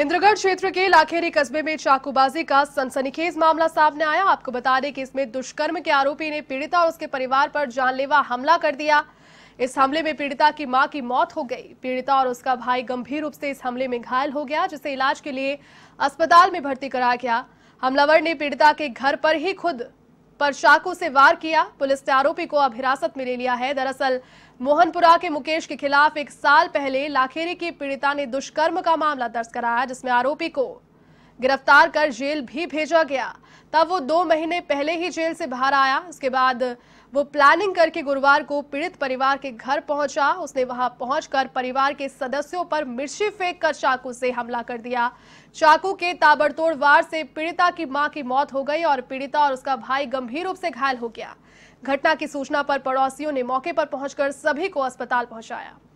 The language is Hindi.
इंद्रगढ़ क्षेत्र के लाखेरी कस्बे में चाकूबाजी का सनसनीखेज मामला सामने आया आपको बता दें कि इसमें दुष्कर्म के आरोपी ने पीड़िता और उसके परिवार पर जानलेवा हमला कर दिया इस हमले में पीड़िता की मां की मौत हो गई पीड़िता और उसका भाई गंभीर रूप से इस हमले में घायल हो गया जिसे इलाज के लिए अस्पताल में भर्ती कराया गया हमलावर ने पीड़िता के घर पर ही खुद पर चाकू से वार किया पुलिस ने आरोपी को अब हिरासत में ले लिया है दरअसल मोहनपुरा के मुकेश के खिलाफ एक साल पहले लाखेरी की पीड़िता ने दुष्कर्म का मामला दर्ज कराया जिसमें आरोपी को गिरफ्तार कर जेल भी भेजा गया तब वो दो महीने पहले ही जेल से बाहर आया उसके बाद वो प्लानिंग करके गुरुवार को पीड़ित परिवार के घर पहुंचा उसने वहां पहुंचकर परिवार के सदस्यों पर मिर्ची फेंक कर चाकू से हमला कर दिया चाकू के ताबड़तोड़ वार से पीड़िता की मां की मौत हो गई और पीड़िता और उसका भाई गंभीर रूप से घायल हो गया घटना की सूचना पर पड़ोसियों ने मौके पर पहुंचकर सभी को अस्पताल पहुंचाया